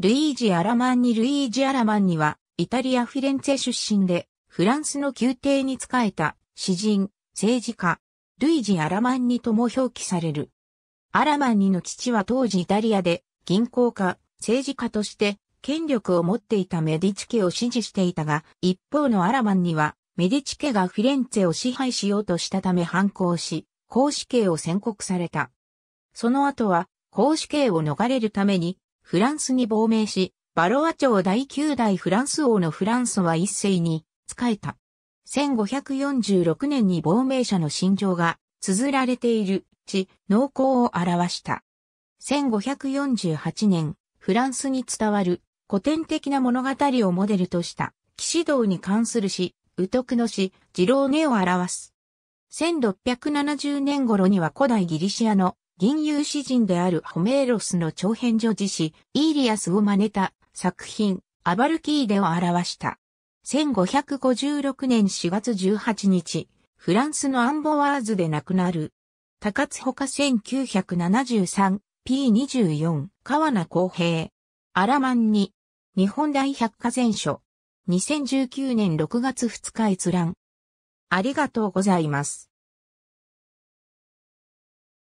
ルイージ・アラマンニルイージ・アラマンニは、イタリア・フィレンツェ出身で、フランスの宮廷に仕えた、詩人、政治家、ルイージ・アラマンニとも表記される。アラマンニの父は当時イタリアで、銀行家、政治家として、権力を持っていたメディチ家を支持していたが、一方のアラマンニは、メディチ家がフィレンツェを支配しようとしたため反抗し、公主刑を宣告された。その後は、公主刑を逃れるために、フランスに亡命し、バロア朝第9代フランス王のフランソワ一世に仕えた。1546年に亡命者の心情が綴られている地、農耕を表した。1548年、フランスに伝わる古典的な物語をモデルとした、騎士道に関する詩、トクの詩、ジローネを表す。1670年頃には古代ギリシアの吟遊詩人であるホメーロスの長編女子詩、イーリアスを真似た作品、アバルキーデを表した。1556年4月18日、フランスのアンボワーズで亡くなる。高津ほか 1973P24 川名公平。アラマンに日本大百科全書。2019年6月2日閲覧。ありがとうございます。